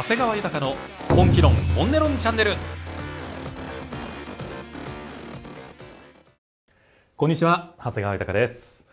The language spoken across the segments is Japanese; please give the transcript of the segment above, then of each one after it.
長谷川豊の本気論本音論チャンネルこんにちは長谷川豊です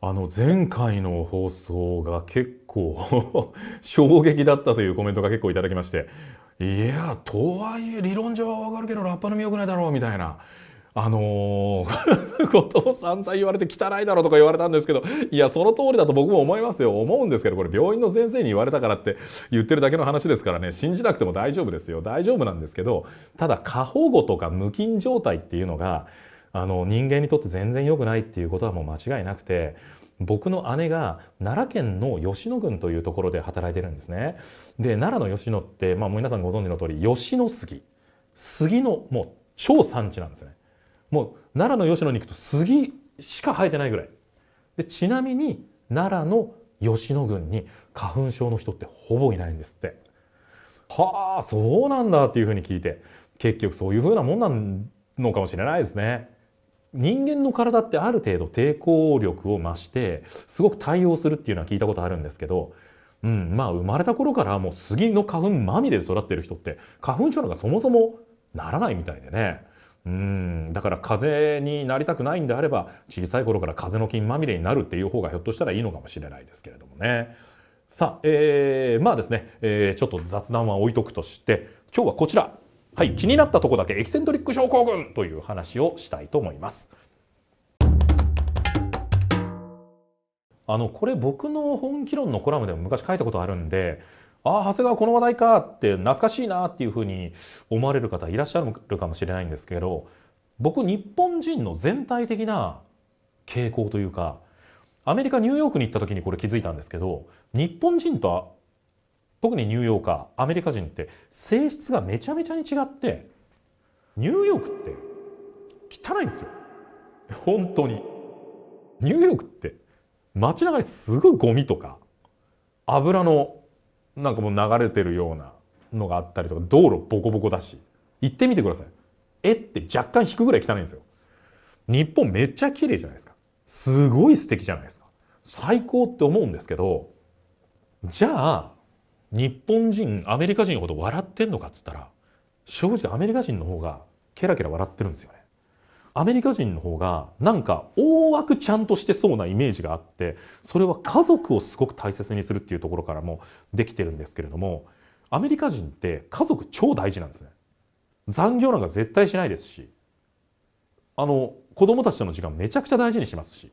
あの前回の放送が結構 衝撃だったというコメントが結構いただきましていやとはいえ理論上はわかるけどラッパの魅力ないだろうみたいなあのー、後藤散々言われて汚いだろとか言われたんですけど、いや、その通りだと僕も思いますよ。思うんですけど、これ病院の先生に言われたからって言ってるだけの話ですからね、信じなくても大丈夫ですよ。大丈夫なんですけど、ただ過保護とか無菌状態っていうのが、あの、人間にとって全然良くないっていうことはもう間違いなくて、僕の姉が奈良県の吉野郡というところで働いてるんですね。で、奈良の吉野って、まあ皆さんご存知の通り、吉野杉。杉のもう超産地なんですね。もう奈良の吉野に行くと杉しか生えてないぐらいでちなみに奈良の吉野郡に花粉症の人ってほぼいないんですってはあそうなんだっていうふうに聞いて結局そういうふうなもんなのかもしれないですね人間の体ってある程度抵抗力を増してすごく対応するっていうのは聞いたことあるんですけどうん、まあ生まれた頃からもう杉の花粉まみれで育ってる人って花粉症なんかそもそもならないみたいでねうんだから風邪になりたくないんであれば小さい頃から風邪の菌まみれになるっていう方がひょっとしたらいいのかもしれないですけれどもね。さあ、えー、まあですね、えー、ちょっと雑談は置いとくとして今日はこちら、はい、気になったとこだけエキセントリック症候群という話をしたいと思います。あのこれ僕の本気論のコラムでも昔書いたことあるんでああ、長谷川この話題かって懐かしいなっていうふうに思われる方いらっしゃるかもしれないんですけど、僕日本人の全体的な傾向というか、アメリカニューヨークに行った時にこれ気づいたんですけど、日本人とは、特にニューヨーカー、アメリカ人って性質がめちゃめちゃに違って、ニューヨークって汚いんですよ。本当に。ニューヨークって街中にすごいゴミとか油のなんかもう流れてるようなのがあったりとか道路ボコボコだし行ってみてください絵って若干引くぐらい汚いんですよ日本めっちゃ綺麗じゃないですかすごい素敵じゃないですか最高って思うんですけどじゃあ日本人アメリカ人ほど笑ってんのかっつったら正直アメリカ人の方がケラケラ笑ってるんですよねアメリカ人の方がなんか大枠ちゃんとしてそうなイメージがあってそれは家族をすごく大切にするっていうところからもできてるんですけれどもアメリカ人って家族超大事なんですね残業なんか絶対しないですしあの子供たちとの時間めちゃくちゃ大事にしますし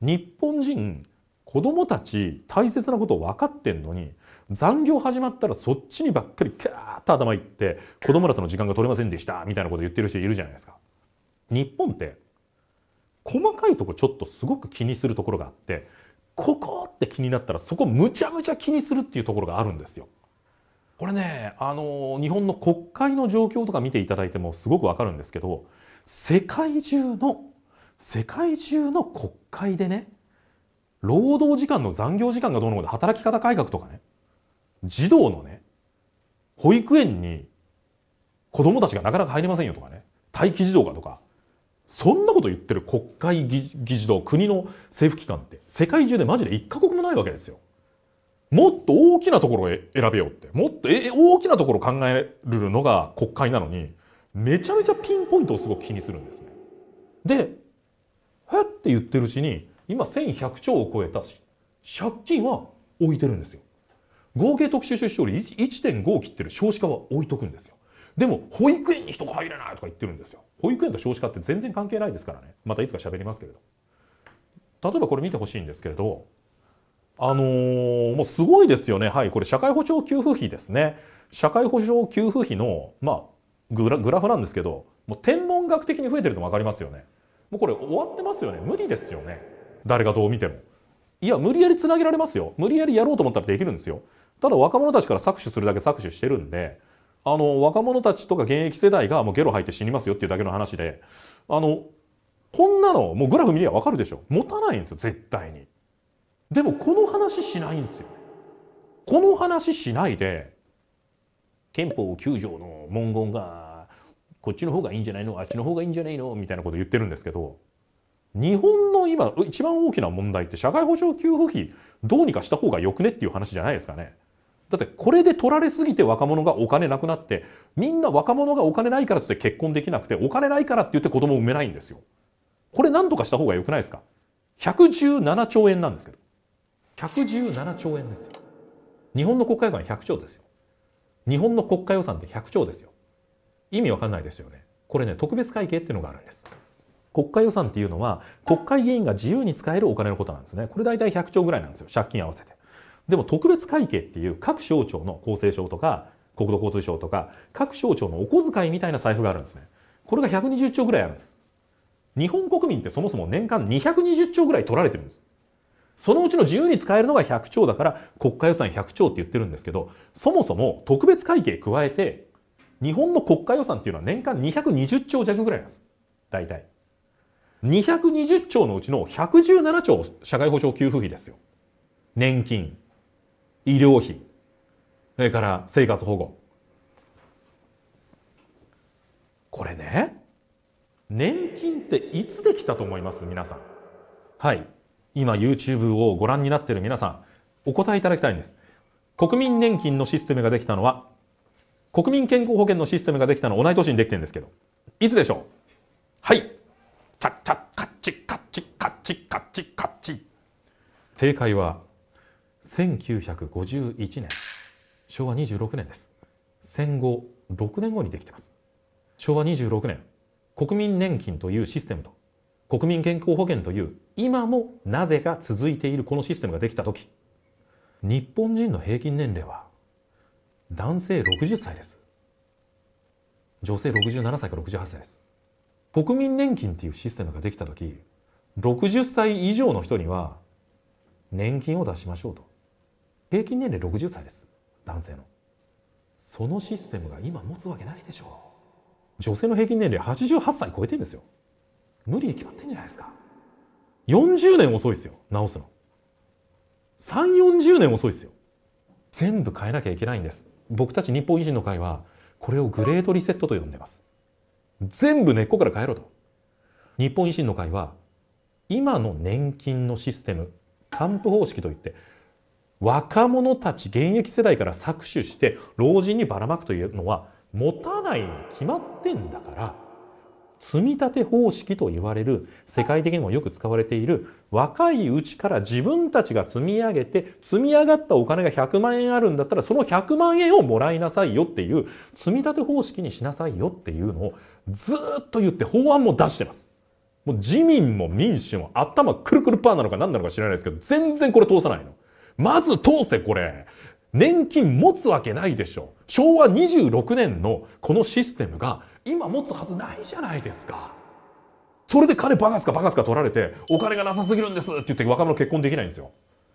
日本人子供たち大切なことを分かってんのに残業始まったらそっちにばっかりキャーッと頭いって子供らとの時間が取れませんでしたみたいなこと言ってる人いるじゃないですか。日本って細かいとこちょっとすごく気にするところがあってここって気になったらそこむちゃむちゃ気にするっていうところがあるんですよ。これねあの日本の国会の状況とか見ていただいてもすごくわかるんですけど世界中の世界中の国会でね労働時間の残業時間がどうのこうの働き方改革とかね児童のね保育園に子供たちがなかなか入れませんよとかね待機児童がとかそんなこと言ってる国会議事堂、国の政府機関って世界中でマジで一カ国もないわけですよ。もっと大きなところを選べよって。もっとえ大きなところを考えるのが国会なのに、めちゃめちゃピンポイントをすごく気にするんですね。で、はって言ってるうちに、今1100兆を超えた借金は置いてるんですよ。合計特殊出生率1.5を切ってる少子化は置いとくんですよ。でも、保育園に人が入れないとか言ってるんですよ。保育園と少子化って全然関係ないですからね。またいつか喋りますけれど。例えばこれ見てほしいんですけれど、あのー、もうすごいですよね。はい、これ社会保障給付費ですね。社会保障給付費の、まあ、グラグラフなんですけど、もう天文学的に増えてるの分かりますよね。もうこれ終わってますよね。無理ですよね。誰がどう見ても。いや、無理やり繋げられますよ。無理やりやろうと思ったらできるんですよ。ただ若者たちから搾取するだけ搾取してるんで、あの若者たちとか現役世代がもうゲロ吐いて死にますよっていうだけの話であのこんなのもうグラフ見りゃ分かるでしょ持たないんですよ絶対に。でもこの話しないんですよ。この話しないで憲法9条の文言がこっちの方がいいんじゃないのあっちの方がいいんじゃないのみたいなこと言ってるんですけど日本の今一番大きな問題って社会保障給付費どうにかした方がよくねっていう話じゃないですかね。だってこれで取られすぎて若者がお金なくなってみんな若者がお金ないからっつって結婚できなくてお金ないからって言って子供を産めないんですよ。これ何とかした方がよくないですか ?117 兆円なんですけど。117兆円ですよ。日本の国会予算100兆ですよ。日本の国家予算って100兆ですよ。意味わかんないですよね。これね、特別会計っていうのがあるんです。国家予算っていうのは国会議員が自由に使えるお金のことなんですね。これ大体100兆ぐらいなんですよ。借金合わせて。でも特別会計っていう各省庁の厚生省とか国土交通省とか各省庁のお小遣いみたいな財布があるんですね。これが120兆ぐらいあるんです。日本国民ってそもそも年間220兆ぐらい取られてるんです。そのうちの自由に使えるのが100兆だから国家予算100兆って言ってるんですけど、そもそも特別会計加えて、日本の国家予算っていうのは年間220兆弱ぐらいなんです。大体。220兆のうちの117兆社会保障給付費ですよ。年金、医療費それから生活保護これね年金っていつできたと思います皆さんはい今 YouTube をご覧になっている皆さんお答えいただきたいんです国民年金のシステムができたのは国民健康保険のシステムができたのは同い年にできてるんですけどいつでしょうはいチャッチャッカッチカッチカッチカッチ正解は1951年昭和26年です戦後6年後にできてます昭和26年国民年金というシステムと国民健康保険という今もなぜか続いているこのシステムができた時日本人の平均年齢は男性60歳です女性67歳か68歳です国民年金っていうシステムができた時60歳以上の人には年金を出しましょうと平均年齢60歳です男性のそのシステムが今持つわけないでしょう女性の平均年齢88歳超えてるんですよ無理に決まってんじゃないですか40年遅いですよ直すの3 4 0年遅いですよ全部変えなきゃいけないんです僕たち日本維新の会はこれをグレートリセットと呼んでます全部根っこから変えろと日本維新の会は今の年金のシステム還付方式といって若者たち現役世代から搾取して老人にばらまくというのは持たないに決まってんだから積み立て方式と言われる世界的にもよく使われている若いうちから自分たちが積み上げて積み上がったお金が100万円あるんだったらその100万円をもらいなさいよっていう積み立て方式にしなさいよっていうのをずっと言って法案も出してます。もう自民も民主も頭くるくるパーなのか何なのか知らないですけど全然これ通さないの。まず通せ、これ。年金持つわけないでしょ。昭和26年のこのシステムが今持つはずないじゃないですか。それで金バカすかバカすか取られて、お金がなさすぎるんですって言って若者結婚できないんですよ。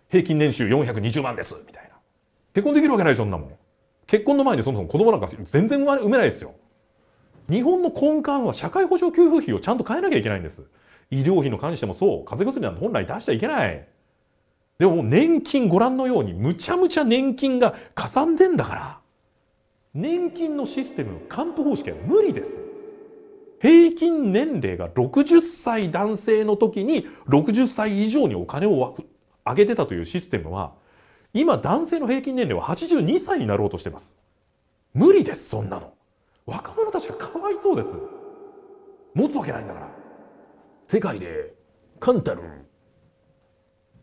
平均年収420万です、みたいな。結婚できるわけないでしょ、そんなもん。結婚の前にそもそも子供なんか全然産めないですよ。日本の根幹は社会保障給付費をちゃんと変えなきゃいけないんです。医療費の関してもそう、風邪薬なんて本来出しちゃいけない。でも年金ご覧のようにむちゃむちゃ年金がかさんでんだから年金のシステム還付方式は無理です。平均年齢が60歳男性の時に60歳以上にお金を上げてたというシステムは今男性の平均年齢は82歳になろうとしてます。無理ですそんなの。若者たちがかわいそうです。持つわけないんだから。世界で、カンタルン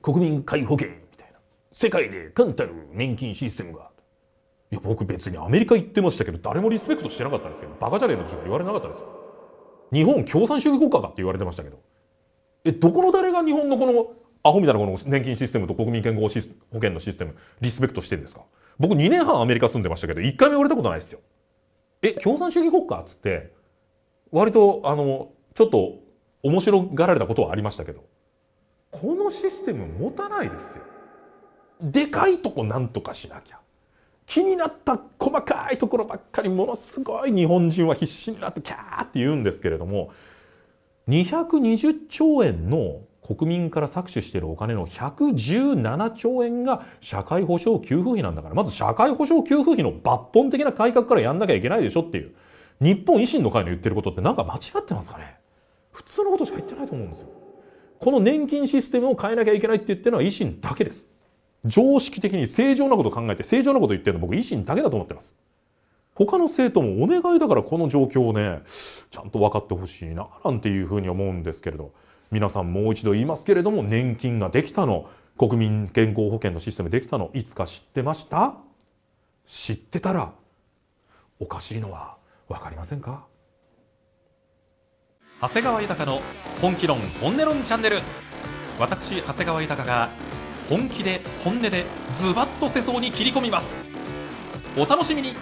国民皆保険みたいな。世界で簡たる年金システムが。いや、僕別にアメリカ行ってましたけど、誰もリスペクトしてなかったんですけど、バカじゃねえのとしか言われなかったですよ。日本共産主義国家かって言われてましたけど。え、どこの誰が日本のこのアホみたいなこの年金システムと国民健康保険のシステム、リスペクトしてるんですか僕2年半アメリカ住んでましたけど、1回も言われたことないですよ。え、共産主義国家っつって、割と、あの、ちょっと面白がられたことはありましたけど。このシステム持たないですよ。でかいとこなんとかしなきゃ。気になった細かいところばっかりものすごい日本人は必死になってキャーって言うんですけれども220兆円の国民から搾取しているお金の117兆円が社会保障給付費なんだからまず社会保障給付費の抜本的な改革からやんなきゃいけないでしょっていう日本維新の会の言ってることってなんか間違ってますかね普通のことしか言ってないと思うんですよ。この年金システムを変えなきゃいけないって言ってるのは維新だけです。常識的に正常なこと考えて正常なこと言ってるの僕維新だけだと思ってます。他の生徒もお願いだからこの状況をね、ちゃんと分かってほしいな、なんていうふうに思うんですけれど、皆さんもう一度言いますけれども、年金ができたの、国民健康保険のシステムできたの、いつか知ってました知ってたら、おかしいのはわかりませんか長谷川豊の本気論本音論チャンネル私長谷川豊が本気で本音でズバッと世相に切り込みますお楽しみに